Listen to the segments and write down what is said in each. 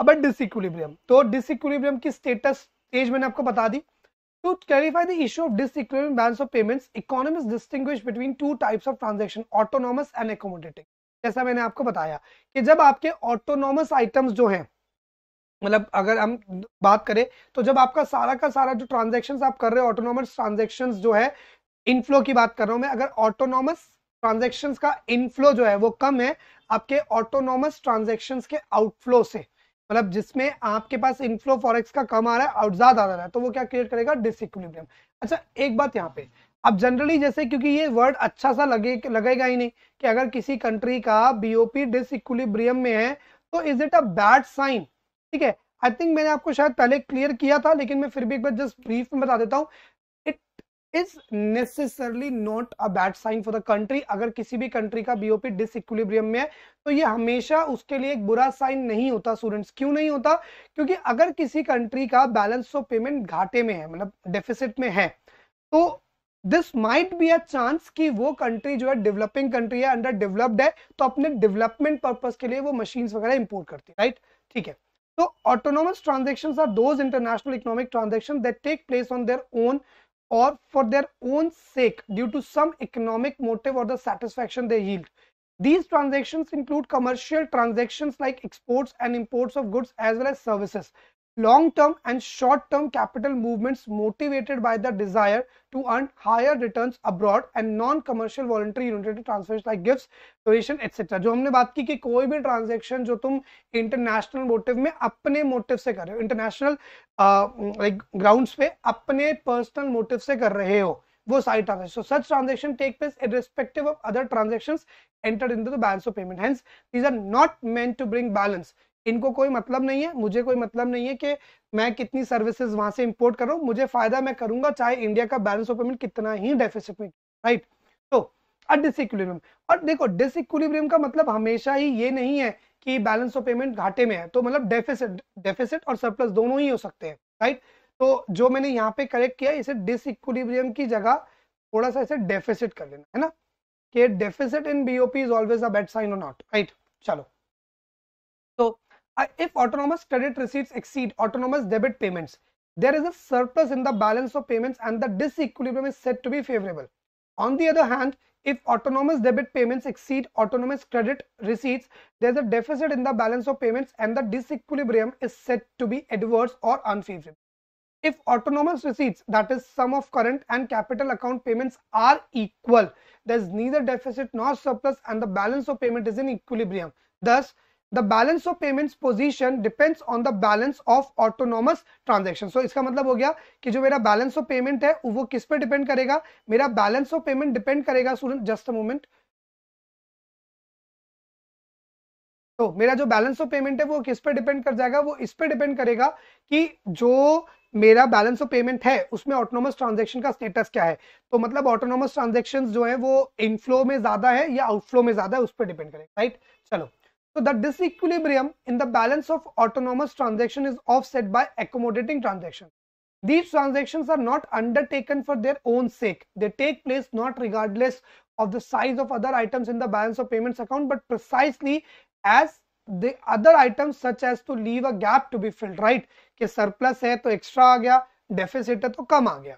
अब डिसक्वलिब्रियम तो डिसक्वलिब्रियम की स्टेटस स्टेज मैंने आपको बता दी to clarify the issue of disequilibrium balance of payments economists distinguish between two types of transaction, autonomous and accommodative जैसा मैंने आपको बताया कि जब आपके ऑटोनॉमस आइटम्स जो हैं मतलब अगर हम बात करें तो जब आपका सारा का सारा जो ट्रांजेक्शन आप कर रहे हो ऑटोनॉमस ट्रांजेक्शन जो है इनफ्लो की बात कर रहा हूं मैं अगर ऑटोनॉमस ट्रांजेक्शन का इनफ्लो जो है वो कम है आपके ऑटोनॉमस ट्रांजेक्शन के आउटफ्लो से मतलब जिसमें आपके पास इनफ्लो फॉरेक्स का कम आ रहा है और ज्यादा आ रहा है तो वो क्या क्रिएट करेगा डिसइक्विलिब्रियम अच्छा एक बात यहाँ पे अब जनरली जैसे क्योंकि ये वर्ड अच्छा सा लगे लगेगा ही नहीं कि अगर किसी कंट्री का बीओपी डिसइक्विलिब्रियम में है तो is it a bad sign ठीक है आई थिंक मैंने आपको शायद पहले क्लियर किया था लेकिन मैं फिर भी एक बार जस्ट ब्रीफ में बता देता हूँ is necessarily not a bad sign for the country अगर किसी भी कंट्री का बीओपी डिसइक्विलिब्रियम में है तो ये हमेशा उसके लिए एक बुरा साइन नहीं होता स्टूडेंट्स क्यों नहीं होता क्योंकि अगर किसी कंट्री का बैलेंस ऑफ पेमेंट घाटे में है मतलब डेफिसिट में है तो this might be a chance कि वो कंट्री जो है डेवलपिंग कंट्री है अंडर डेवलप्ड है तो अपने डेवलपमेंट पर्पज के लिए वो मशीन वगैरह इंपोर्ट करती है राइट ठीक है तो autonomous transaction are those international economic transaction that take place on their own or for their own sake due to some economic motive or the satisfaction they yield. These transactions include commercial transactions like exports and imports of goods as well as services long-term and short-term capital movements motivated by the desire to earn higher returns abroad and non-commercial voluntary unrelated transfers like gifts, donation, etc. जो हमने बात की कि कोई भी transaction जो तुम motive motive में अपने मोटिव से कर रहे हो इंटरनेशनल लाइक ग्राउंड्स पे अपने पर्सनल मोटिव से कर रहे हो वो सारी So such transaction take place irrespective of other transactions entered into the balance of payment hence these are not meant to bring balance इनको कोई मतलब नहीं है मुझे कोई मतलब नहीं है कि मैं कितनी सर्विसेज वहां से इंपोर्ट कर रहा हूँ मुझे फायदा मैं करूंगा चाहे इंडिया का बैलेंस ऑफ पेमेंट कितना ही डेफिसिट में राइट तो डिसइक्विलिब्रियम और देखो डिसइक्विलिब्रियम का मतलब हमेशा ही ये नहीं है कि बैलेंस ऑफ पेमेंट घाटे में है तो मतलब डेफिसिट डेफिसिट और सरप्लस दोनों ही हो सकते हैं राइट तो जो मैंने यहाँ पे करेक्ट किया इसे डिसइक्विलिब्रियम की जगह थोड़ा सा इसे डेफिसिट कर लेना है ना कि deficit in BOP is always a bad sign और नॉट राइट चलो तो if autonomous credit receipts exceed autonomous debit payments, there is a surplus in the balance of payments and the disequilibrium is said to be favorable. On the other hand, if autonomous debit payments exceed autonomous credit receipts, there is a deficit in the balance of payments and the disequilibrium is said to be adverse or unfavorable. If autonomous receipts, that is sum of current and capital account payments are equal, there is neither deficit nor surplus and the balance of payment is in equilibrium. Thus, the balance of payments position depends on the balance of autonomous transaction so इसका मतलब हो गया कि जो मेरा balance of payment है वो किस पर डिपेंड करेगा मेरा बैलेंस ऑफ पेमेंट डिपेंड करेगा स्टूडेंट जस्ट अ मोमेंट तो मेरा जो बैलेंस ऑफ पेमेंट है वो किस पे डिपेंड तो कर जाएगा वो इस पे डिपेंड करेगा कि जो मेरा बैलेंस ऑफ पेमेंट है उसमें ऑटोनोमस ट्रांजेक्शन का स्टेटस क्या है तो मतलब ऑटोनोमस ट्रांजेक्शन जो है वो इनफ्लो में ज्यादा है या आउटफ्लो में ज्यादा है उस पर डिपेंड करेगा राइट चलो So that disequilibrium in the balance of autonomous transaction is offset by accommodating transactions. These transactions are not undertaken for their own sake. They take place not regardless of the size of other items in the balance of payments account, but precisely as the other items such as to leave a gap to be filled, right? कि surplus है to extra आ गया, deficit है तो कम आ गया.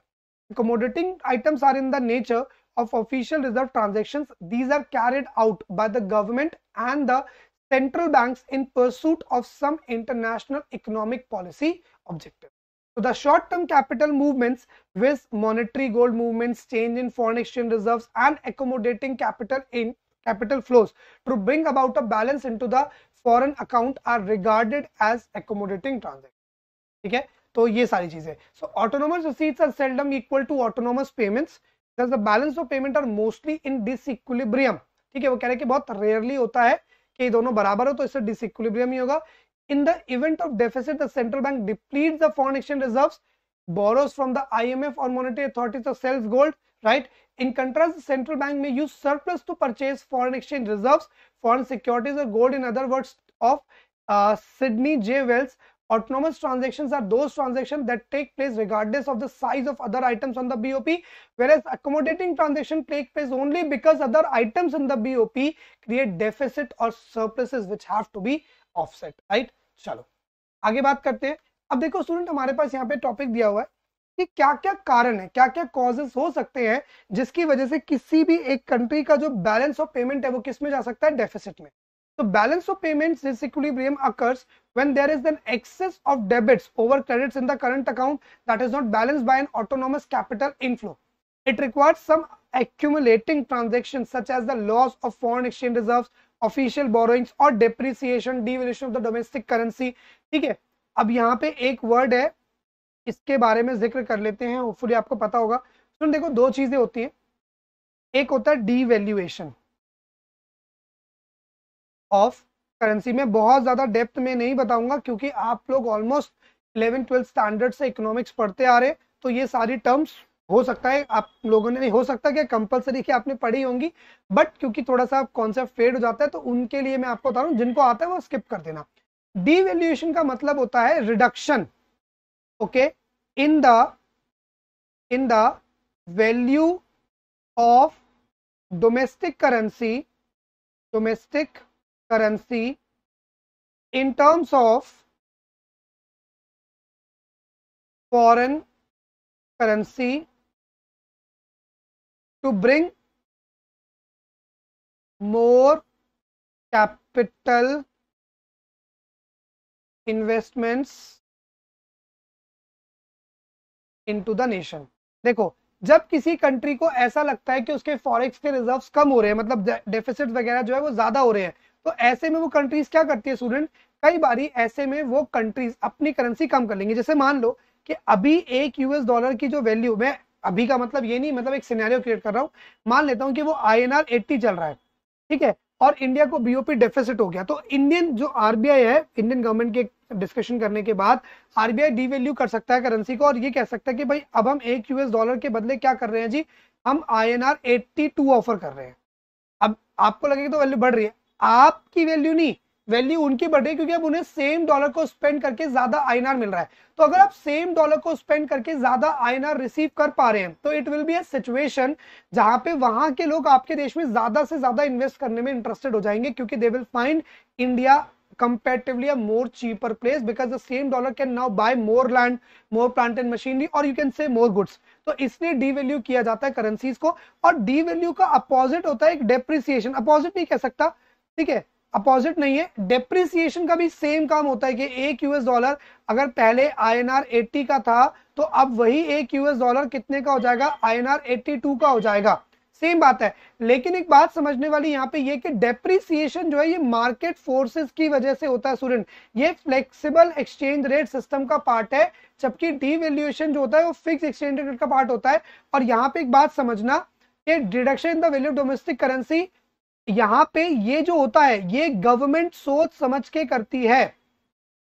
Accommodating items are in the nature of official reserve transactions. These are carried out by the government and the central banks in pursuit of some international economic policy objective. So the short-term capital movements with monetary gold movements, change in foreign exchange reserves and accommodating capital in capital flows to bring about a balance into the foreign account are regarded as accommodating transactions. ठीक है तो ये सारी चीजें so autonomous receipts are seldom equal to autonomous payments the balance of payment are mostly in disequilibrium ठीक है वो कह रहे हैं कि बहुत रेयरली होता है कि दोनों बराबर हो तो इससे डिसक्लिब्रियम ही होगा in the event of deficit the central bank deplete the foreign exchange reserve borrows from the I M F और monetary authorities of sells gold right in contrast central bank में use surplus to purchase foreign exchange reserve foreign securities और gold in other words of Sidney J Wells Autonomous transactions are those transactions that take place regardless of the size of other items on the BOP, whereas accommodating transaction take place only because other items in the BOP create deficit or surpluses which have to be offset. Right? चलो आगे बात करते हैं अब देखो student हमारे पास यहाँ पे टॉपिक दिया हुआ है कि क्या क्या कारण है क्या क्या कॉजेस हो सकते हैं जिसकी वजह से किसी भी एक कंट्री का जो बैलेंस ऑफ पेमेंट है वो किस में जा सकता है डेफिसिट में तो balance of payments is equilibrium occurs when there is an excess of debits over credits in the current account that is not balanced by an autonomous capital inflow. It requires some accumulating transactions such as the loss of foreign exchange reserves, official borrowings or depreciation devaluation of the domestic currency theek hai ab yahan pe ek word hai iske bare mein zikr kar lete hain hopefully aapko pata hoga sun dekho do cheeze hoti hai ek hota hai devaluation of currency में बहुत ज़्यादा depth में नहीं बताऊंगा क्योंकि आप लोग almost eleven twelfth standard से इकोनॉमिक्स पढ़ते आ रहे तो ये सारी टर्म्स हो सकता है आप लोगों ने हो सकता है कि कंपलसरी की आपने पढ़ी होंगी बट क्योंकि थोड़ा सा कॉन्सेप्ट फेड हो जाता है तो उनके लिए मैं आपको बता रहा हूँ जिनको आता है वो स्किप कर देना डीवेल्यूएशन का मतलब होता है reduction okay in the in the value of domestic currency domestic currency in terms of foreign currency to bring more capital investments into the nation देखो जब किसी कंट्री को ऐसा लगता है कि उसके फॉरेक्स के रिजर्व्स कम हो रहे हैं मतलब डेफिसिट वगैरह जो है वो ज्यादा हो रहे हैं तो ऐसे में वो कंट्रीज क्या करती है स्टूडेंट कई बार ऐसे में वो कंट्रीज अपनी करेंसी कम कर लेंगे जैसे मान लो कि अभी एक यूएस डॉलर की जो वैल्यू मैं अभी का मतलब ये नहीं मतलब एक सिनेरियो क्रिएट कर रहा हूँ मान लेता हूँ कि वो आई एन एट्टी चल रहा है ठीक है और इंडिया को बीओपी डेफिसिट हो गया तो इंडियन जो आरबीआई है इंडियन गवर्नमेंट के डिस्कशन करने के बाद आरबीआई डीवैल्यू कर सकता है करेंसी को और ये कह सकता है कि भाई अब हम एक यूएस डॉलर के बदले क्या कर रहे हैं जी हम I N R eighty two offer कर रहे हैं अब आपको लगेगा तो वैल्यू बढ़ रही है आपकी वैल्यू नहीं वैल्यू उनकी बढ़ रही है क्योंकि अब उन्हें सेम डॉलर को स्पेंड करके ज्यादा आईएनआर मिल रहा है तो अगर आप सेम डॉलर को स्पेंड करके ज्यादा आईएनआर रिसीव कर पा रहे हैं तो it will be a situation जहां पे वहां के लोग आपके देश में ज्यादा से ज्यादा इन्वेस्ट करने में इंटरेस्टेड हो जाएंगे क्योंकि they will find India comparatively a more cheaper place because the same dollar can now buy more land more plant and machinery और you can say more goods तो इसलिए डीवैल्यू किया जाता है करेंसीज को और डीवैल्यू का अपोजिट होता है एक डेप्रिसिएशन अपोजिट नहीं कह सकता ठीक है अपोजिट नहीं है डेप्रिसिएशन का भी सेम काम होता है कि एक यूएस डॉलर अगर पहले आईएनआर 80 का था तो अब वही एक यूएस डॉलर कितने का हो जाएगा आईएनआर 82 का हो जाएगा सेम बात है लेकिन एक बात समझने वाली यहाँ पे ये कि डेप्रिसिएशन जो है ये मार्केट फोर्सेस की वजह से होता है स्टूडेंट ये फ्लेक्सिबल एक्सचेंज रेट सिस्टम का पार्ट है जबकि डीवेल्यूएशन जो होता है वो फिक्स एक्सचेंज रेट का पार्ट होता है और यहाँ पे एक बात समझना deduction in the value domestic currency यहां पे ये जो होता है ये गवर्नमेंट सोच समझ के करती है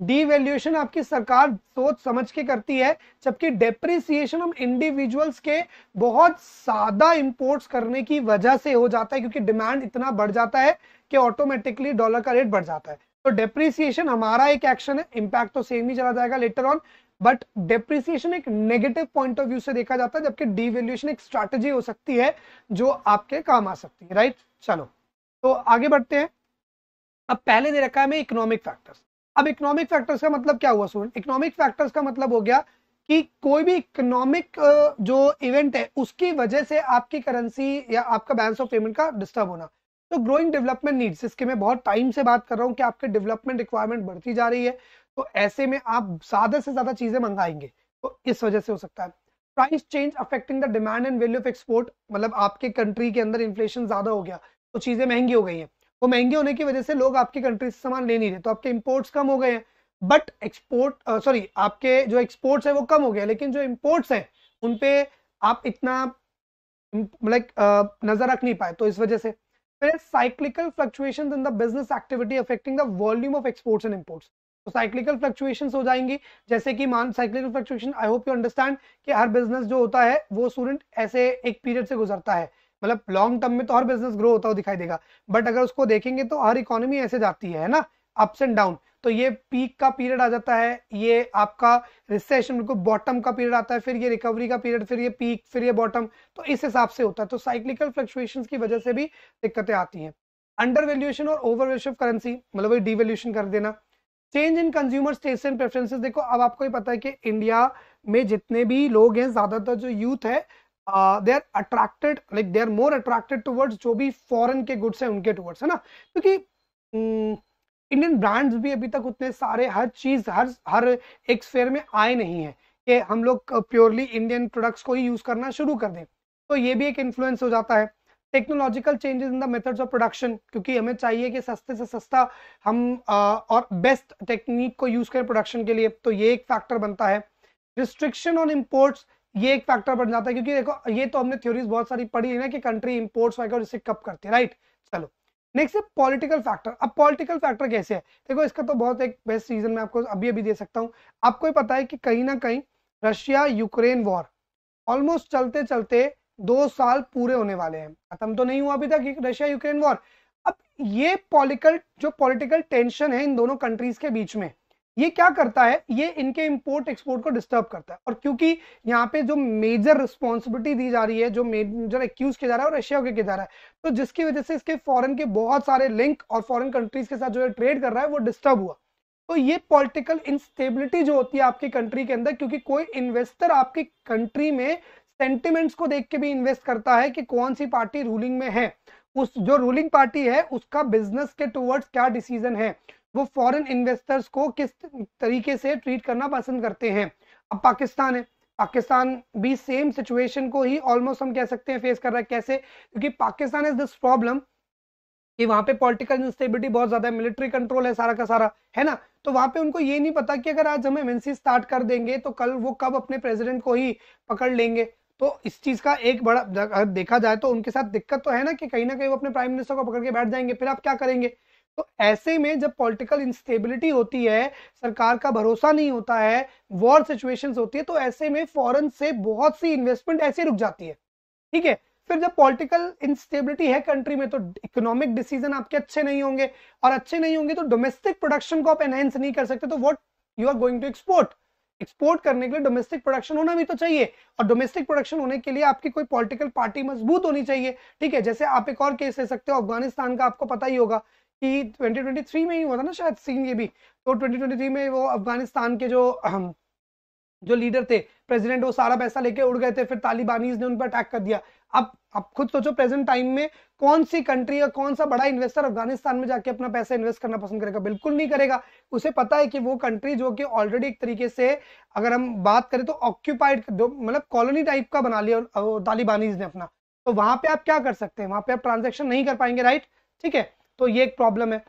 डीवैल्यूएशन आपकी सरकार सोच समझ के करती है जबकि डेप्रिसिएशन हम इंडिविजुअल्स के बहुत ज्यादा इंपोर्ट्स करने की वजह से हो जाता है क्योंकि डिमांड इतना बढ़ जाता है कि ऑटोमेटिकली डॉलर का रेट बढ़ जाता है तो डेप्रिसिएशन हमारा एक एक्शन है इंपैक्ट तो सेम ही चला जाएगा लेटर ऑन बट डेप्रिसिएशन एक नेगेटिव पॉइंट ऑफ व्यू से देखा जाता है जबकि डीवैल्यूएशन एक स्ट्रैटेजी हो सकती है जो आपके काम आ सकती है राइट चलो तो आगे बढ़ते हैं अब पहले दे रखा है हमें इकोनॉमिक फैक्टर्स अब इकोनॉमिक फैक्टर्स का मतलब क्या हुआ स्टूडेंट इकोनॉमिक फैक्टर्स का मतलब हो गया कि कोई भी इकोनॉमिक जो इवेंट है उसकी वजह से आपकी करेंसी या आपका बैलेंस ऑफ पेमेंट का डिस्टर्ब होना तो ग्रोइंग डेवलपमेंट नीड्स इसके मैं बहुत टाइम से बात कर रहा हूँ कि आपके डेवलपमेंट रिक्वायरमेंट बढ़ती जा रही है तो ऐसे में आप ज्यादा से ज्यादा चीजें मंगाएंगे तो इस वजह से हो सकता है price change affecting the demand and value of export मतलब आपके कंट्री के अंदर इन्फ्लेशन ज्यादा हो गया तो चीज़ें महंगी हो गई हैं वो महंगे होने की वजह से लोग आपकी कंट्री से सामान ले नहीं रहे तो आपके इम्पोर्ट्स कम हो गए हैं बट एक्सपोर्ट सॉरी आपके जो एक्सपोर्ट्स है वो कम हो गए लेकिन जो इम्पोर्ट्स हैं उन पे आप इतना लाइक नजर रख नहीं पाए तो इस वजह से फिर cyclical fluctuation in the business activity affecting the volume of exports and imports तो साइक्लिकल फ्लक्चुएशन हो जाएंगी जैसे कि मान cyclical fluctuation I hope you understand कि हर बिजनेस जो होता है वो स्टूडेंट ऐसे एक पीरियड से गुजरता है मतलब लॉन्ग टर्म में तो हर बिजनेस ग्रो होता हुआ दिखाई देगा बट अगर उसको देखेंगे तो हर इकोनॉमी ऐसे जाती है ना अप्स एंड डाउन तो ये पीक का पीरियड आ जाता है ये आपका रिसेशन बिल्कुल बॉटम का पीरियड आता है फिर ये रिकवरी का पीरियड फिर ये पीक फिर ये बॉटम तो इस हिसाब से होता है तो साइक्लिकल फ्लक्चुएशन की वजह से भी दिक्कतें आती हैं अंडर वैल्यूएशन और ओवर ऑफ करेंसी मतलब डी वैल्यूएशन कर देना change in consumer states and preferences देखो अब आपको ये पता है कि इंडिया में जितने भी लोग हैं ज्यादातर जो यूथ है they are attracted like they are more attracted towards जो भी फॉरन के गुड्स हैं उनके टूवर्ड्स है ना क्योंकि इंडियन mm, ब्रांड्स भी अभी तक उतने सारे हर चीज हर हर एक स्फेयर में आए नहीं है कि हम लोग प्योरली इंडियन प्रोडक्ट्स को ही यूज करना शुरू कर दें तो ये भी एक इन्फ्लुएंस हो जाता है technological changes in the methods of production क्योंकि हमें चाहिए कि सस्ते से सस्ता हम आ, uh, और बेस्ट टेक्निक को यूज करें प्रोडक्शन के लिए तो ये एक फैक्टर बनता है रिस्ट्रिक्शन ऑन इम्पोर्ट्स ये एक फैक्टर बन जाता है क्योंकि देखो ये तो हमने थ्योरीज बहुत सारी पढ़ी है ना कि कंट्री इम्पोर्ट्स वगैरह इससे कब करती है राइट चलो नेक्स्ट है पॉलिटिकल फैक्टर अब पॉलिटिकल फैक्टर कैसे है देखो इसका तो बहुत एक बेस्ट रीजन मैं आपको अभी अभी दे सकता हूँ आपको ही पता है कि कहीं ना कहीं रशिया यूक्रेन वॉर ऑलमोस्ट चलते चलते दो साल पूरे होने वाले हैं खत्म तो नहीं हुआ अभी तक रशिया यूक्रेन वॉर अब ये पॉलिटिकल जो पॉलिटिकल टेंशन है इन दोनों कंट्रीज के बीच में ये क्या करता है ये इनके इंपोर्ट एक्सपोर्ट को डिस्टर्ब करता है और क्योंकि यहाँ पे जो मेजर रिस्पॉन्सिबिलिटी दी जा रही है जो मेजर एक्यूज किया जा रहा है और रशिया होकर किया जा रहा है तो जिसकी वजह से इसके फॉरेन के बहुत सारे लिंक और फॉरेन कंट्रीज के साथ जो है ट्रेड कर रहा है वो डिस्टर्ब हुआ तो ये पॉलिटिकल इंस्टेबिलिटी जो होती है आपकी कंट्री के अंदर क्योंकि कोई इन्वेस्टर आपकी कंट्री में सेंटिमेंट्स को देख के भी इन्वेस्ट करता है कि कौन सी पार्टी रूलिंग में है उस जो रूलिंग पार्टी है उसका बिजनेस के टुवर्ड्स क्या डिसीजन है वो फॉरेन इन्वेस्टर्स को किस तरीके से ट्रीट करना पसंद करते हैं अब पाकिस्तान है पाकिस्तान भी सेम सिचुएशन को ही ऑलमोस्ट हम कह सकते हैं फेस कर रहा है कैसे क्योंकि पाकिस्तान इज दिस प्रॉब्लम कि वहां पे पॉलिटिकल इंस्टेबिलिटी बहुत ज्यादा है मिलिट्री कंट्रोल है सारा का सारा है ना तो वहां पे उनको ये नहीं पता कि अगर आज हम एमएनसी स्टार्ट कर देंगे तो कल वो कब अपने प्रेसिडेंट को ही पकड़ लेंगे तो इस चीज का एक बड़ा देखा जाए तो उनके साथ दिक्कत तो है ना कि कहीं ना कहीं वो अपने प्राइम मिनिस्टर को पकड़ के बैठ जाएंगे फिर आप क्या करेंगे तो ऐसे में जब पॉलिटिकल इंस्टेबिलिटी होती है सरकार का भरोसा नहीं होता है वॉर सिचुएशंस होती है तो ऐसे में फॉरेन से बहुत सी इन्वेस्टमेंट ऐसे रुक जाती है ठीक है फिर जब पॉलिटिकल इंस्टेबिलिटी है कंट्री में तो इकोनॉमिक डिसीजन आपके अच्छे नहीं होंगे और अच्छे नहीं होंगे तो डोमेस्टिक प्रोडक्शन को आप एनहेंस नहीं कर सकते तो what you are going to export export करने के लिए डोमेस्टिक प्रोडक्शन होना भी तो चाहिए और डोमेस्टिक प्रोडक्शन होने के लिए आपकी कोई पॉलिटिकल पार्टी मजबूत होनी चाहिए ठीक है जैसे आप एक और केस ले सकते हो अफगानिस्तान का आपको पता ही होगा कि 2023 में ही हुआ था ना शायद सीन ये भी तो 2023 में वो अफगानिस्तान के जो जो लीडर थे प्रेसिडेंट वो सारा पैसा लेके उड़ गए थे फिर तालिबानीज ने उन पर अटैक कर दिया अब अब खुद सोचो प्रेजेंट टाइम में कौन सी कंट्री या कौन सा बड़ा इन्वेस्टर अफगानिस्तान में जाके अपना पैसा इन्वेस्ट करना पसंद करेगा बिल्कुल नहीं करेगा उसे पता है कि वो कंट्री जो कि ऑलरेडी एक तरीके से अगर हम बात करें तो ऑक्यूपाइड मतलब कॉलोनी टाइप का बना लिया तालिबानीज ने अपना तो वहां पे आप क्या कर सकते हैं वहां पे आप ट्रांजेक्शन नहीं कर पाएंगे राइट ठीक है तो ये एक प्रॉब्लम है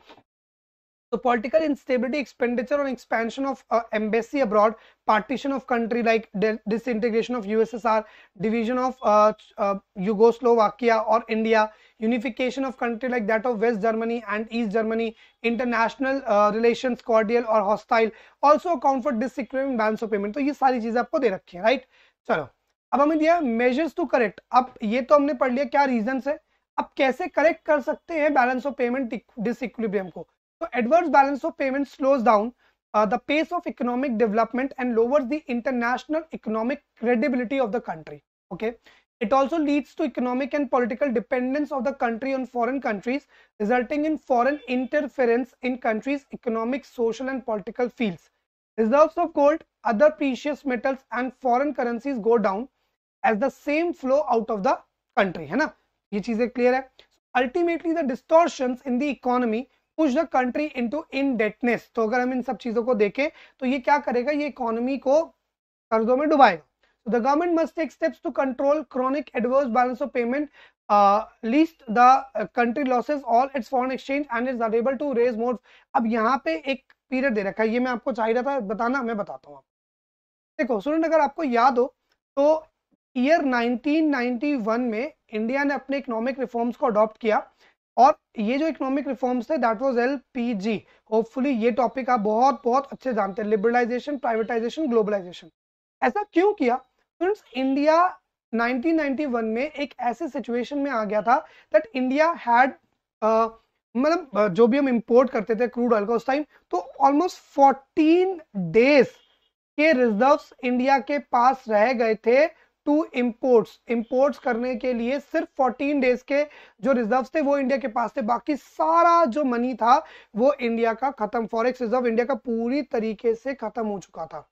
तो पॉलिटिकल इंस्टेबिलिटी एक्सपेंडिचर और expansion of embassy abroad partition of country like disintegration of USSR division of वाकिया और India unification of country like that of West Germany and East Germany international relation cordial और hostile also account for disbalance of payment तो ये सारी चीजें आपको दे रखी है राइट right? चलो अब हमें दिया मेजर्स टू करेक्ट अब ये तो हमने पढ़ लिया क्या रीजन है अब कैसे करेक्ट कर सकते हैं बैलेंस ऑफ पेमेंट डिसम को तो adverse balance of payment slows down the pace of economic development and lowers the international economic credibility of the country okay it also leads to economic and political dependence of the country on foreign countries resulting in foreign interference in countries economic social and political field reserve of gold other precious metals and foreign currencies go down as the same flow out of the country है ना ये चीजें clear है ultimately the distortion in the economy push the country into indebtedness तो अगर हम इन सब चीजों को देखें तो ये क्या करेगा ये इकोनॉमी को कर्जों में डुबाएगा the government must take steps to control chronic adverse balance of payment lest the country loses all its foreign exchange and is unable to raise more अब यहाँ पे एक पीरियड दे रखा है ये मैं आपको चाह रहा था बताना मैं बताता हूँ आप देखो सुरेंद्र अगर आपको याद हो तो ईयर 1991 में इंडिया ने अपने इकोनॉमिक रिफॉर्म्स को अडॉप्ट किया और ये जो इकोनॉमिक रिफॉर्म्स थे that was L P G hopefully ये टॉपिक आप बहुत बहुत अच्छे जानते हैं लिबरलाइजेशन प्राइवेटाइजेशन ग्लोबलाइजेशन ऐसा क्यों किया फ्रेंड्स इंडिया 1991 में एक ऐसे सिचुएशन में आ गया था दैट इंडिया हैड मतलब जो भी हम इंपोर्ट करते थे क्रूड ऑयल का उस टाइम तो ऑलमोस्ट फोर्टीन डेज के रिजर्व्स इंडिया के पास रह गए थे टू इम्पोर्ट्स इम्पोर्ट्स करने के लिए सिर्फ 14 डेज के जो रिजर्व थे वो इंडिया के पास थे बाकी सारा जो मनी था वो इंडिया का खत्म फॉरेक्स रिजर्व इंडिया का पूरी तरीके से खत्म हो चुका था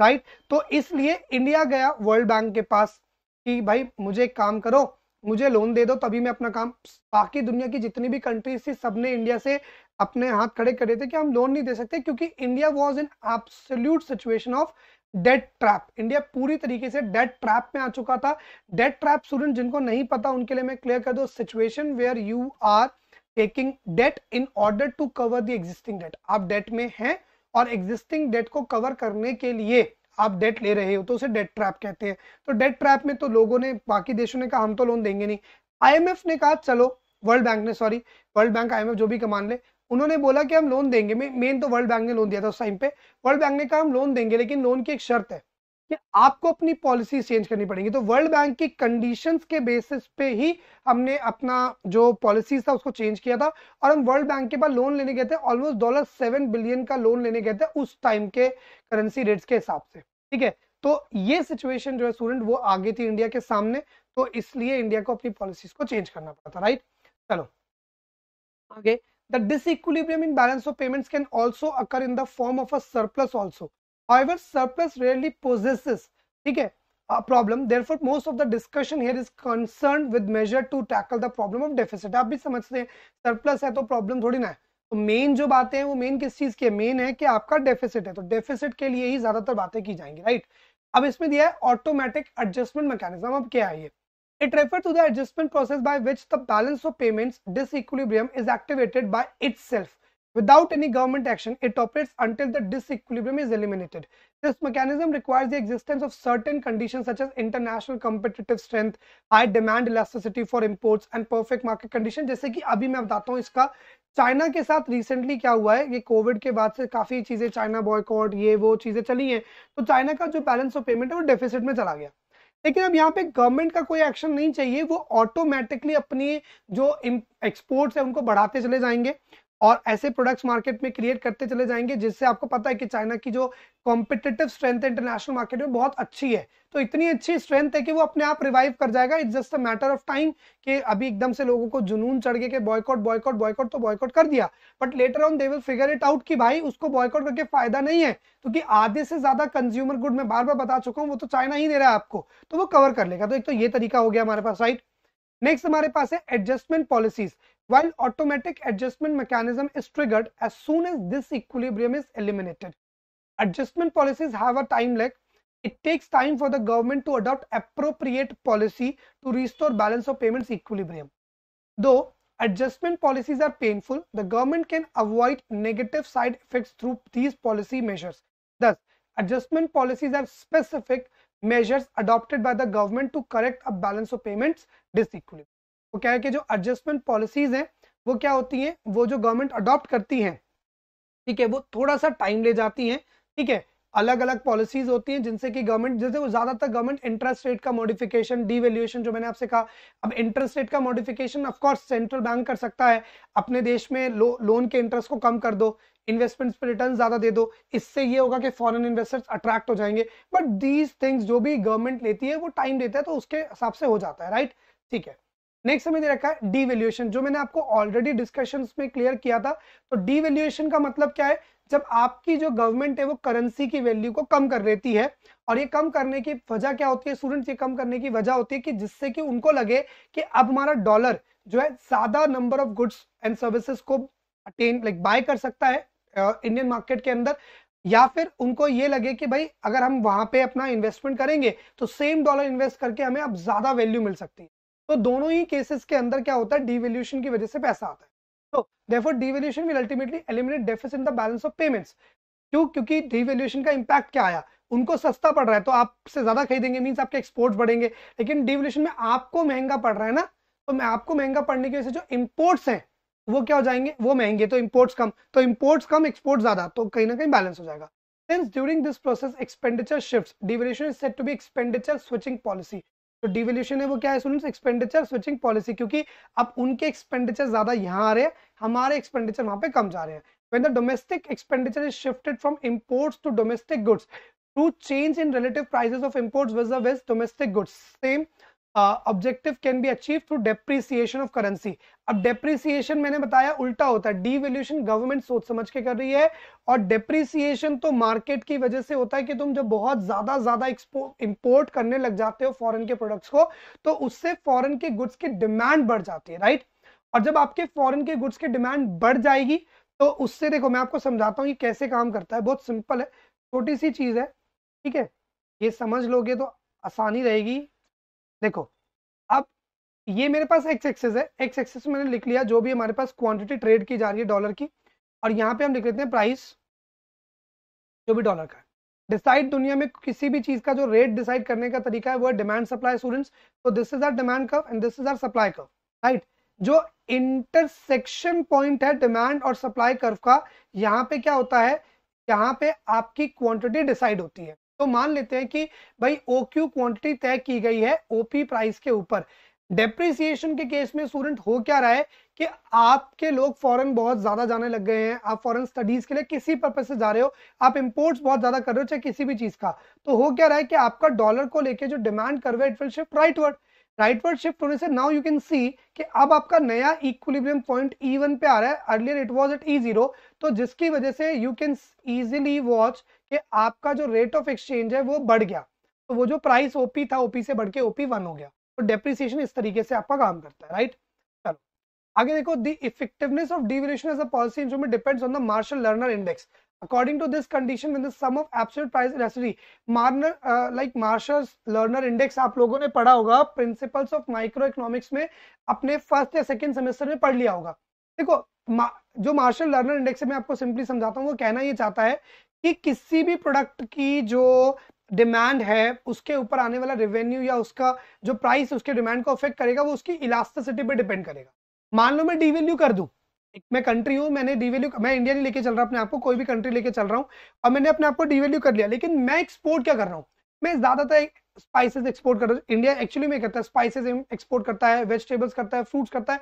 राइट right? तो इसलिए इंडिया गया वर्ल्ड बैंक के पास कि भाई मुझे एक काम करो मुझे लोन दे दो तभी मैं अपना काम बाकी दुनिया की जितनी भी कंट्रीज थी सबने इंडिया से अपने हाथ खड़े करे थे कि हम लोन नहीं दे सकते क्योंकि India was in absolute situation of debt trap India पूरी तरीके से डेट ट्रैप में आ चुका था डेट ट्रैप स्टूडेंट जिनको नहीं पता उनके लिए मैं क्लियर कर दो situation where you are taking debt in order to cover the existing debt आप डेट में हैं और एग्जिस्टिंग डेट को कवर करने के लिए आप डेट ले रहे हो तो उसे डेट ट्रैप कहते हैं तो डेट ट्रैप में तो लोगों ने बाकी देशों ने कहा हम तो लोन देंगे नहीं आईएमएफ ने कहा चलो वर्ल्ड बैंक ने सॉरी वर्ल्ड बैंक आईएमएफ जो भी कमान ले उन्होंने बोला कि हम लोन देंगे मेन तो वर्ल्ड बैंक ने लोन दिया था उस टाइम पे वर्ल्ड बैंक ने कहा हम लोन देंगे लेकिन लोन की एक शर्त है कि आपको अपनी पॉलिसी चेंज करनी पड़ेगी तो वर्ल्ड बैंक की कंडीशंस के बेसिस पे ही हमने अपना जो पॉलिसीज था उसको चेंज किया था और हम वर्ल्ड बैंक के पास लोन लेने गए थे ऑलमोस्ट डॉलर सेवन बिलियन का लोन लेने गए थे उस टाइम के करेंसी रेट्स के हिसाब से ठीक है तो ये सिचुएशन जो है स्टूडेंट वो आगे थी इंडिया के सामने तो इसलिए इंडिया को अपनी पॉलिसीज को चेंज करना पड़ा था राइट चलो आगे okay. The disequilibrium in balance of payments can also occur in the form of a surplus also. However, surplus rarely possesses okay, a problem. Therefore, most of the discussion here is concerned with measure to tackle the problem of deficit. आप भी समझते हैं surplus है तो problem थोड़ी ना है तो मेन जो बातें हैं वो मेन किस चीज की है मेन है कि आपका डेफिसिट है तो डेफिसिट के लिए ही ज्यादातर बातें की जाएंगी राइट अब इसमें दिया है ऑटोमेटिक एडजस्टमेंट मैकेनिज्म अब क्या है ये It refers to the adjustment process by which the balance of payments disequilibrium is activated by itself. Without any government action, it operates until the disequilibrium is eliminated. This mechanism requires the existence of certain conditions such as international competitive strength, high demand elasticity for imports and perfect market condition. जैसे कि अभी मैं बताता हूँ इसका China के साथ recently क्या हुआ है ये कोविड के बाद से काफ़ी चीज़ें चाइना बॉयकॉट ये वो चीज़ें चली हैं तो चाइना का जो बैलेंस ऑफ पेमेंट है वो डेफिसिट में चला गया लेकिन अब यहाँ पे गवर्नमेंट का कोई एक्शन नहीं चाहिए वो ऑटोमेटिकली अपनी जो एक्सपोर्ट्स है उनको बढ़ाते चले जाएंगे और ऐसे प्रोडक्ट्स मार्केट में क्रिएट करते चले जाएंगे जिससे आपको पता है कि चाइना की जो कॉम्पिटेटिव स्ट्रेंथ है इंटरनेशनल मार्केट में बहुत अच्छी है तो इतनी अच्छी स्ट्रेंथ है कि वो अपने आप रिवाइव कर जाएगा it's just a matter of time कि अभी एकदम से लोगों को जुनून चढ़ गए कि बॉयकॉट बॉयकॉट बॉयकॉट तो बॉयकॉट कर दिया but later on they will figure it out कि भाई उसको बॉयकॉट करके फायदा नहीं है क्योंकि तो आधे से ज्यादा कंज्यूमर गुड में बार बार बता चुका हूँ वो तो चाइना ही दे रहा है आपको तो वो कवर कर लेगा तो एक तो ये तरीका हो गया हमारे पास राइट नेक्स्ट हमारे पास है adjustment policies while automatic adjustment mechanism is triggered as soon as this equilibrium is eliminated. Adjustment policies have a time lag. It takes time for the government to adopt appropriate policy to restore balance of payments equilibrium. Though adjustment policies are painful, the government can avoid negative side effects through these policy measures. Thus, adjustment policies are specific measures adopted by the government to correct a balance of payments disequilibrium. वो क्या है कि जो adjustment policies हैं वो क्या होती हैं वो जो गवर्नमेंट अडॉप्ट करती हैं ठीक है वो थोड़ा सा टाइम ले जाती हैं ठीक है अलग अलग पॉलिसीज होती हैं जिनसे कि गवर्नमेंट जैसे वो ज्यादातर गवर्नमेंट इंटरेस्ट रेट का मॉडिफिकेशन डीवेल्यूएशन जो मैंने आपसे कहा अब इंटरेस्ट रेट का मॉडिफिकेशन ऑफकोर्स सेंट्रल बैंक कर सकता है अपने देश में लो, लोन के इंटरेस्ट को कम कर दो इन्वेस्टमेंट्स पे रिटर्न ज्यादा दे दो इससे ये होगा कि फॉरेन इन्वेस्टर्स अट्रैक्ट हो जाएंगे बट दीज थिंग्स जो भी गवर्नमेंट लेती है वो टाइम देता है तो उसके हिसाब से हो जाता है राइट ठीक है नेक्स्ट हमें दे रखा है डीवेल्यूएशन जो मैंने आपको ऑलरेडी डिस्कशन में क्लियर किया था तो डीवेल्यूएशन का मतलब क्या है जब आपकी जो गवर्नमेंट है वो करेंसी की वैल्यू को कम कर देती है और ये कम करने की वजह क्या होती है स्टूडेंट्स ये कम करने की वजह होती है कि जिससे कि उनको लगे कि अब हमारा डॉलर जो है ज्यादा number of goods and services को अटेन लाइक बाय कर सकता है इंडियन मार्केट के अंदर या फिर उनको ये लगे कि भाई अगर हम वहां पे अपना इन्वेस्टमेंट करेंगे तो सेम डॉलर इन्वेस्ट करके हमें अब ज्यादा वैल्यू मिल सकती है तो दोनों ही केसेस के अंदर क्या होता है डिवेल्यूशन की वजह से पैसा आता है तो therefore devaluation will ultimately eliminate deficit in the balance of payments क्यों क्योंकि डिवेल्यूशन का इंपैक्ट क्या आया उनको सस्ता पड़ रहा है तो आपसे ज्यादा खरीदेंगे मीन्स आपके एक्सपोर्ट बढ़ेंगे लेकिन डिवेल्यूशन में आपको महंगा पड़ रहा है ना तो मैं आपको महंगा पड़ने की वजह से जो इम्पोर्ट्स हैं वो क्या हो जाएंगे वो महंगे तो इम्पोर्ट्स कम तो इम्पोर्ट्स कम एक्सपोर्ट ज्यादा तो कहीं ना कहीं बैलेंस हो जाएगा Since during this process, expenditure shifts. Devaluation is said to be expenditure switching policy. तो डिवोल्यूशन है वो क्या है स्टूडेंट एक्सपेंडिचर स्विचिंग पॉलिसी क्योंकि अब उनके एक्सपेंडिचर ज्यादा यहाँ आ रहे हैं हमारे एक्सपेंडिचर वहां पे कम जा रहे हैं when the domestic expenditure is shifted from imports to domestic goods to change in relative prices of imports विज द वेस्ट domestic goods same objective can be achieve through depreciation of currency अब डेप्रिसिएशन मैंने बताया उल्टा होता है डीवेल्यूशन गवर्नमेंट सोच समझ के कर रही है और डेप्रिसिएशन तो मार्केट की वजह से होता है कि तुम जब बहुत ज्यादा ज्यादा इंपोर्ट करने लग जाते हो फॉरन के प्रोडक्ट्स को तो उससे फॉरन के गुड्स की डिमांड बढ़ जाती है राइट और जब आपके फॉरन के गुड्स की डिमांड बढ़ जाएगी तो उससे देखो मैं आपको समझाता हूँ कि कैसे काम करता है बहुत सिंपल है छोटी सी चीज है ठीक है ये समझ लोगे तो आसानी रहेगी देखो अब ये मेरे पास एक्स एक्सेस है एक्स एक्सेस मैंने लिख लिया जो भी हमारे पास क्वांटिटी ट्रेड की जा रही है डॉलर की और यहाँ पे हम लिख लेते हैं प्राइस जो भी डॉलर का डिसाइड दुनिया में किसी भी चीज का जो रेट डिसाइड करने का तरीका है वो है डिमांड सप्लाई स्टूडेंट्स तो this is our demand curve and this is our supply curve right जो इंटरसेक्शन पॉइंट है डिमांड और सप्लाई कर्व का यहाँ पे क्या होता है यहाँ पे आपकी क्वांटिटी डिसाइड होती है तो मान लेते हैं कि भाई ओ क्यू क्वांटिटी तय की गई है ओपी प्राइस के ऊपर डेप्रिसिएशन के केस में स्टूडेंट हो क्या रहा है कि आपके लोग फॉरेन बहुत ज्यादा जाने लग गए हैं आप फॉरेन स्टडीज के लिए किसी पर्पज से जा रहे हो आप इंपोर्ट्स बहुत ज्यादा कर रहे हो चाहे किसी भी चीज का तो हो क्या रहा है कि आपका डॉलर को लेके जो डिमांड कर रहे it will shift rightward rightward shift होने से नाउ यू कैन सी कि अब आपका नया इक्विलिब्रियम पॉइंट ई वन पे आ रहा है earlier it was at E zero तो जिसकी वजह से यू कैन इजीली वॉच कि आपका जो रेट ऑफ एक्सचेंज है वो बढ़ गया तो वो जो प्राइस ओपी था ओपी से बढ़ के ओपी वन हो गया तो डेप्रिसिएशन इस तरीके से आपका काम करता है राइट चलो आगे देखो the effectiveness of devaluation as a policy instrument depends on the Marshall Lerner index according to this condition when the sum of absolute price elasticity Marshall like like Lerner index आप लोगों ने पढ़ा होगा principles of micro economics में अपने first या second semester में पढ़ लिया होगा देखो जो मार्शल लर्नर इंडेक्स है मैं आपको सिंपली समझाता हूँ वो कहना ये चाहता है कि किसी भी प्रोडक्ट की जो डिमांड है उसके ऊपर आने वाला रेवेन्यू या उसका जो प्राइस उसके डिमांड को अफेक्ट करेगा वो उसकी इलास्टिसिटी पे डिपेंड करेगा मान लो मैं डीवेल्यू कर दूं मैं कंट्री हूँ मैंने डीवेल्यू मैं इंडिया नहीं लेके चल रहा अपने आपको कोई भी कंट्री लेके चल रहा हूँ और मैंने अपने आपको डीवेल्यू कर लिया लेकिन मैं एक्सपोर्ट क्या कर रहा हूँ मैं ज्यादातर स्पाइसेस एक्सपोर्ट कर रहा हूँ इंडिया एक्चुअली में करता है स्पाइसेस एक्सपोर्ट करता है वेजिटेबल्स करता है फ्रूट्स करता है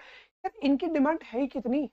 यार इनकी डिमांड है ही कितनी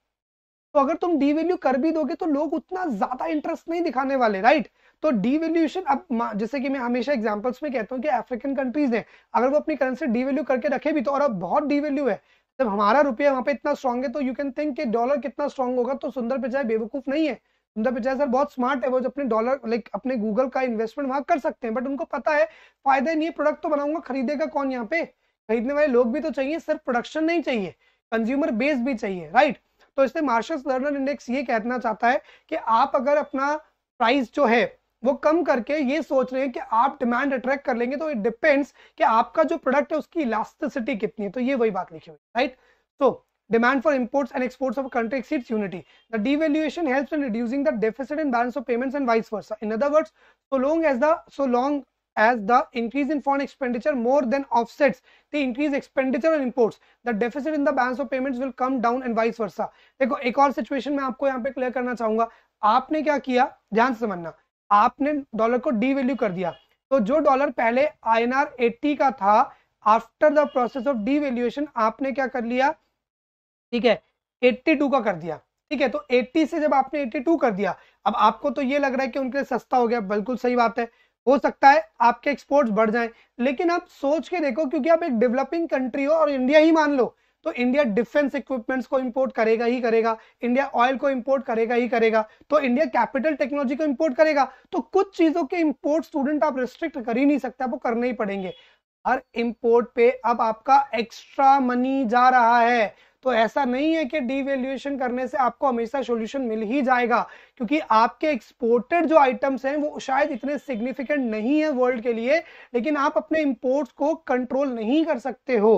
तो अगर तुम डी वैल्यू कर भी दोगे तो लोग उतना ज्यादा इंटरेस्ट नहीं दिखाने वाले राइट तो डी वैल्यूएशन अब जैसे कि मैं हमेशा एग्जांपल्स में कहता हूँ कि अफ्रीकन कंट्रीज ने अगर वो अपनी करेंसी डी वैल्यू करके रखे भी तो और अब बहुत डी वैल्यू है जब हमारा रुपया वहां पे इतना स्ट्रॉग है तो यू कैन थिंक कि डॉलर कितना स्ट्रॉन्ग होगा तो सुंदर पिचाई बेवकूफ नहीं है सुंदर पिचाई सर बहुत स्मार्ट है वो जो अपने डॉलर लाइक अपने गूगल का इन्वेस्टमेंट वहां कर सकते हैं बट उनको पता है फायदा नहीं है प्रोडक्ट तो बनाऊंगा खरीदेगा कौन यहाँ पे खरीदने वाले लोग भी तो चाहिए सिर्फ प्रोडक्शन नहीं चाहिए कंज्यूमर बेस भी चाहिए राइट तो इससे मार्शल लर्नर इंडेक्स ये कहना चाहता है कि आप अगर अपना प्राइस जो है वो कम करके ये सोच रहे हैं कि आप डिमांड अट्रैक्ट कर लेंगे तो इट डिपेंड्स कि आपका जो प्रोडक्ट है उसकी इलास्टिसिटी कितनी है तो ये वही बात लिखी हुई right so demand for imports and exports of country exceeds unity the devaluation helps in reducing the deficit in balance of payments and vice versa in other words so long as the so long as the increase in foreign expenditure more than offsets the increased expenditure on imports the deficit in the balance of payments will come down and vice versa देखो एक और situation मैं आपको यहाँ पे clear करना चाहूंगा आपने क्या किया ध्यान से समझना आपने डॉलर को डीवैल्यू कर दिया तो जो डॉलर पहले आई एन आर एट्टी का था after the process of devaluation आपने क्या कर लिया ठीक है एट्टी टू का कर दिया ठीक है तो 80 से जब आपने 82 कर दिया अब आपको तो ये लग रहा है कि उनके लिए सस्ता हो गया बिल्कुल सही बात है हो सकता है आपके एक्सपोर्ट्स बढ़ जाएं लेकिन आप सोच के देखो क्योंकि आप एक डेवलपिंग कंट्री हो और इंडिया ही मान लो तो इंडिया डिफेंस इक्विपमेंट्स को इंपोर्ट करेगा ही करेगा इंडिया ऑयल को इंपोर्ट करेगा ही करेगा तो इंडिया कैपिटल टेक्नोलॉजी को इंपोर्ट करेगा तो कुछ चीजों के इंपोर्ट स्टूडेंट आप रिस्ट्रिक्ट कर ही नहीं सकते आपको करने ही पड़ेंगे हर इंपोर्ट पे अब आपका एक्स्ट्रा मनी जा रहा है तो ऐसा नहीं है कि डीवैल्यूएशन करने से आपको हमेशा सोल्यूशन मिल ही जाएगा क्योंकि आपके एक्सपोर्टेड जो आइटम्स हैं वो शायद इतने सिग्निफिकेंट नहीं है वर्ल्ड के लिए लेकिन आप अपने इम्पोर्ट्स को कंट्रोल नहीं कर सकते हो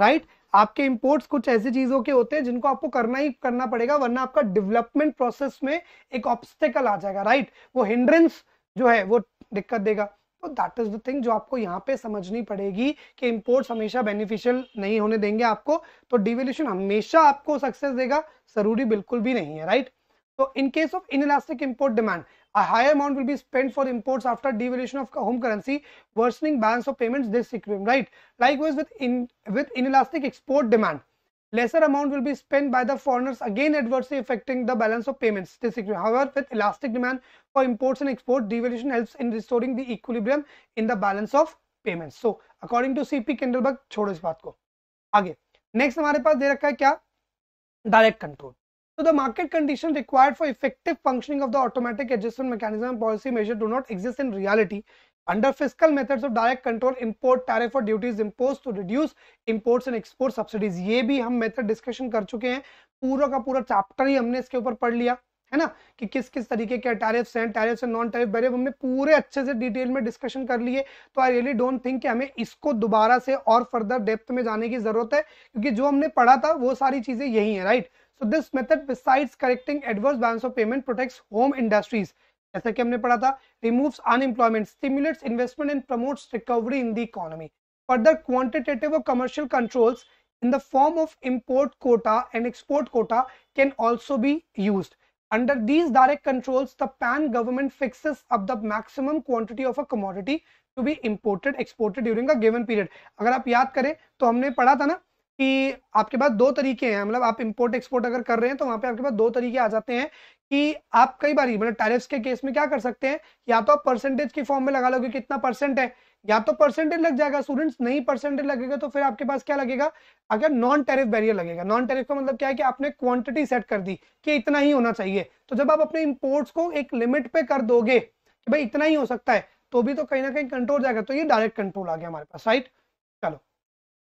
राइट right? आपके इम्पोर्ट्स कुछ ऐसी चीजों के होते हैं जिनको आपको करना ही करना पड़ेगा वरना आपका डेवलपमेंट प्रोसेस में एक ऑब्स्टेकल आ जाएगा राइट right? वो हिंड्रेंस जो है वो दिक्कत देगा तो दैट इज द थिंग जो आपको यहाँ पे समझनी पड़ेगी कि इम्पोर्ट हमेशा बेनिफिशियल नहीं होने देंगे आपको तो डिवेल्यूशन हमेशा आपको सक्सेस देगा जरूरी बिल्कुल भी नहीं है राइट तो in case of elastic import demand higher amount will be spend for imports after devaluation of home currency worsening balance of payment this right like with inelastic export demand lesser amount will be spent by the foreigners again adversely affecting the balance of payments. This however, with elastic demand for imports and exports, devaluation helps in restoring the equilibrium in the balance of payments. So according to CP Kindleberg, छोड़ो इस बात को आगे Next, हमारे पास दे रखा है क्या Direct control. So the market condition required for effective functioning of the automatic adjustment mechanism and policy measure do not exist in reality Under fiscal methods of direct control, import tariff or duties imposed to reduce imports and export subsidies. ये भी हम method discussion कर चुके हैं पूरा का पूरा chapter ही हमने इसके ऊपर पढ़ लिया है ना कि किस किस तरीके के टैरिफ्स हैं tariffs and non tariff barrier हमने पूरे अच्छे से डिटेल में डिस्कशन कर लिए तो आई रियली डोंट थिंक कि हमें इसको दोबारा से और फर्दर डेप्थ में जाने की जरूरत है क्योंकि जो हमने पढ़ा था वो सारी चीजें यही है right so this method besides correcting adverse balance of payment protect home industries जैसा कि हमने पढ़ा था removes unemployment stimulates investment and promotes recovery in the economy further quantitative और commercial controls in the form of import quota and export quota can also be use under these direct controls the पैन government fixes up the maximum quantity of a commodity to be imported exported during a given period अगर आप याद करें तो हमने पढ़ा था ना कि आपके पास दो तरीके हैं मतलब आप इंपोर्ट एक्सपोर्ट अगर कर रहे हैं तो वहां पे आपके पास दो तरीके आ जाते हैं कि आप कई बार मतलब टैरिफ्स के केस में क्या कर सकते हैं या तो आप परसेंटेज की फॉर्म में लगा लोगे कितना परसेंट है या तो परसेंटेज लग जाएगा स्टूडेंट्स नहीं परसेंटेज लगेगा तो फिर आपके पास क्या लगेगा अगर नॉन टेरिफ बैरियर लगेगा नॉन टेरिफ का मतलब क्या है कि आपने क्वांटिटी सेट कर दी कि इतना ही होना चाहिए तो जब आप अपने इंपोर्ट्स को एक लिमिट पे कर दोगे कि भाई इतना ही हो सकता है तो भी तो कहीं ना कहीं कंट्रोल जाएगा तो ये डायरेक्ट कंट्रोल आ गया हमारे पास राइट चलो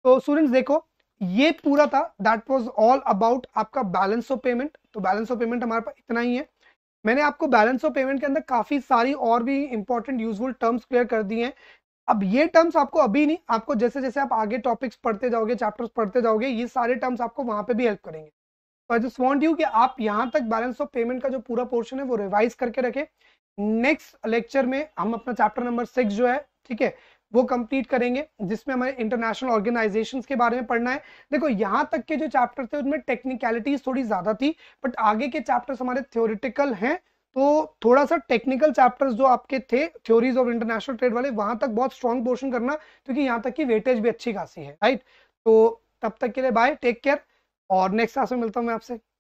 तो स्टूडेंट्स देखो ये पूरा था दैट वॉज ऑल अबाउट आपका बैलेंस ऑफ पेमेंट तो बैलेंस ऑफ पेमेंट हमारे पास इतना ही है मैंने आपको बैलेंस ऑफ पेमेंट के अंदर काफ़ी सारी और भी इंपॉर्टेंट यूजफुल टर्म्स क्लियर कर दी हैं अब ये टर्म्स आपको अभी नहीं आपको जैसे जैसे आप आगे टॉपिक्स पढ़ते जाओगे चैप्टर्स पढ़ते जाओगे ये सारे टर्म्स आपको वहां पे भी हेल्प करेंगे तो आई जस्ट वांट यू कि आप यहाँ तक बैलेंस ऑफ पेमेंट का जो पूरा पोर्शन है वो रिवाइज करके रखें नेक्स्ट लेक्चर में हम अपना चैप्टर नंबर सिक्स जो है ठीक है वो कंप्लीट करेंगे जिसमें हमें इंटरनेशनल ऑर्गेनाइजेशन के बारे में पढ़ना है देखो यहाँ तक के जो चैप्टर थे उनमें टेक्निकलिटीज थोड़ी ज़्यादा थी बट आगे के चैप्टर हमारे थ्योरिटिकल हैं तो थोड़ा सा टेक्निकल चैप्टर्स जो आपके थे थ्योरीज ऑफ इंटरनेशनल ट्रेड वाले वहां तक बहुत स्ट्रॉन्ग पोर्शन करना क्योंकि यहाँ तक की वेटेज भी अच्छी खासी है राइट तो तब तक के लिए बाय टेक केयर और नेक्स्ट क्लास में मिलता हूँ मैं आपसे